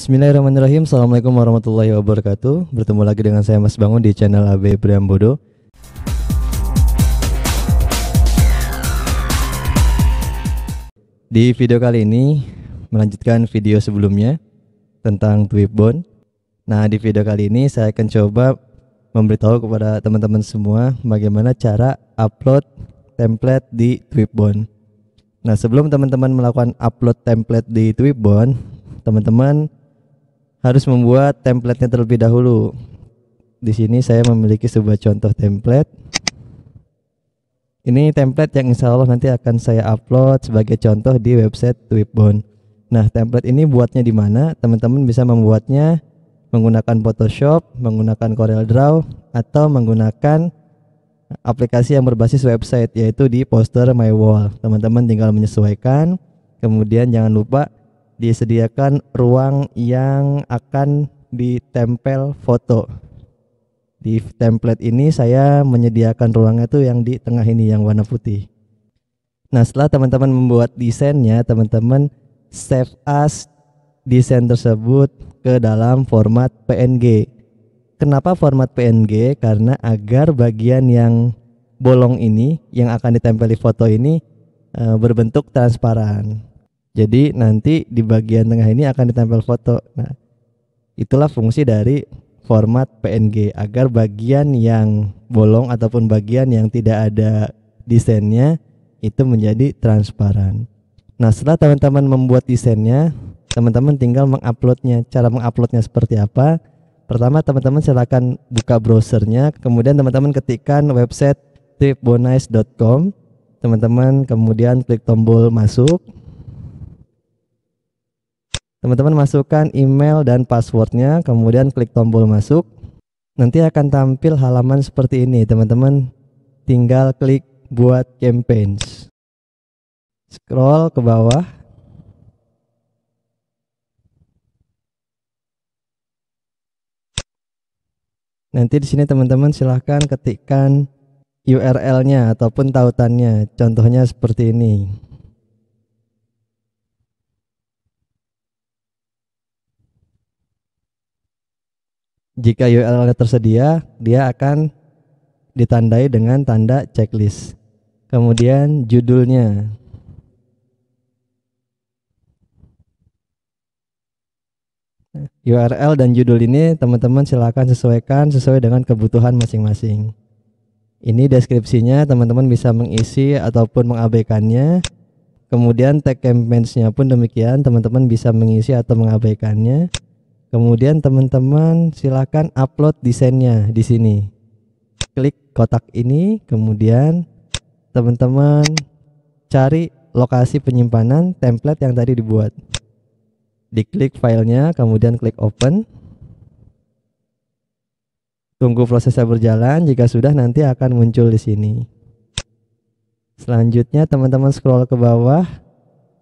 Bismillahirrahmanirrahim. Assalamualaikum warahmatullahi wabarakatuh. Bertemu lagi dengan saya Mas Bangun di channel AB Priambodo. Di video kali ini melanjutkan video sebelumnya tentang Twip Bond. Nah, di video kali ini saya akan coba memberitahu kepada teman-teman semua bagaimana cara upload template di Twipbon. Nah, sebelum teman-teman melakukan upload template di Twipbon, teman-teman harus membuat template-nya terlebih dahulu. Di sini saya memiliki sebuah contoh template. Ini template yang insya Allah nanti akan saya upload sebagai contoh di website Twipbone. Nah, template ini buatnya di mana? Teman-teman bisa membuatnya menggunakan Photoshop, menggunakan Corel Draw, atau menggunakan aplikasi yang berbasis website yaitu di poster My Wall. Teman-teman tinggal menyesuaikan. Kemudian jangan lupa disediakan ruang yang akan ditempel foto. Di template ini saya menyediakan ruangnya tuh yang di tengah ini yang warna putih. Nah, setelah teman-teman membuat desainnya, teman-teman save as desain tersebut ke dalam format PNG. Kenapa format PNG? Karena agar bagian yang bolong ini yang akan ditempeli foto ini eh, berbentuk transparan. Jadi nanti di bagian tengah ini akan ditempel foto. Nah, itulah fungsi dari format PNG agar bagian yang bolong ataupun bagian yang tidak ada desainnya itu menjadi transparan. Nah, setelah teman-teman membuat desainnya, teman-teman tinggal menguploadnya. Cara menguploadnya seperti apa? Pertama, teman-teman silakan buka browsernya, kemudian teman-teman ketikkan website tripbonice.com. Teman-teman kemudian klik tombol masuk. Teman-teman masukkan email dan passwordnya, kemudian klik tombol masuk. Nanti akan tampil halaman seperti ini, teman-teman. Tinggal klik buat campaigns. Scroll ke bawah. Nanti di sini teman-teman silahkan ketikkan URL-nya ataupun tautannya. Contohnya seperti ini. Jika URL tersedia, dia akan ditandai dengan tanda checklist. Kemudian judulnya. URL dan judul ini teman-teman silakan sesuaikan sesuai dengan kebutuhan masing-masing. Ini deskripsinya teman-teman bisa mengisi ataupun mengabaikannya. Kemudian tag campaigns-nya pun demikian, teman-teman bisa mengisi atau mengabaikannya. Kemudian teman-teman silakan upload desainnya di sini. Klik kotak ini, kemudian teman-teman cari lokasi penyimpanan template yang tadi dibuat. Diklik filenya, kemudian klik open. Tunggu prosesnya berjalan, jika sudah nanti akan muncul di sini. Selanjutnya teman-teman scroll ke bawah,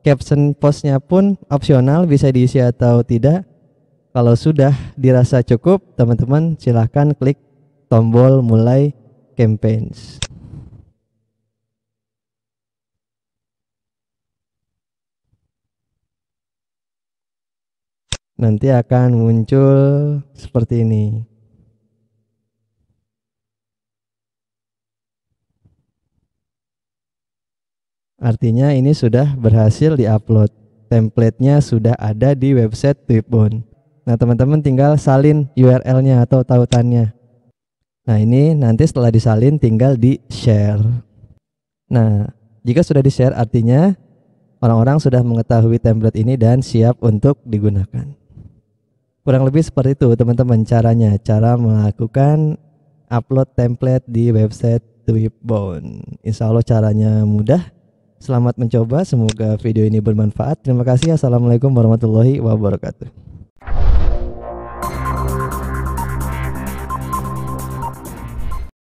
caption postnya pun opsional bisa diisi atau tidak kalau sudah dirasa cukup, teman-teman silahkan klik tombol mulai campaigns. Nanti akan muncul seperti ini. Artinya ini sudah berhasil diupload. Templatenya sudah ada di website Twipon. Nah, teman-teman tinggal salin URL-nya atau tautannya. Nah, ini nanti setelah disalin tinggal di-share. Nah, jika sudah di-share artinya orang-orang sudah mengetahui template ini dan siap untuk digunakan. Kurang lebih seperti itu teman-teman caranya, cara melakukan upload template di website Twipbone. Insya Allah caranya mudah. Selamat mencoba, semoga video ini bermanfaat. Terima kasih. Assalamualaikum warahmatullahi wabarakatuh.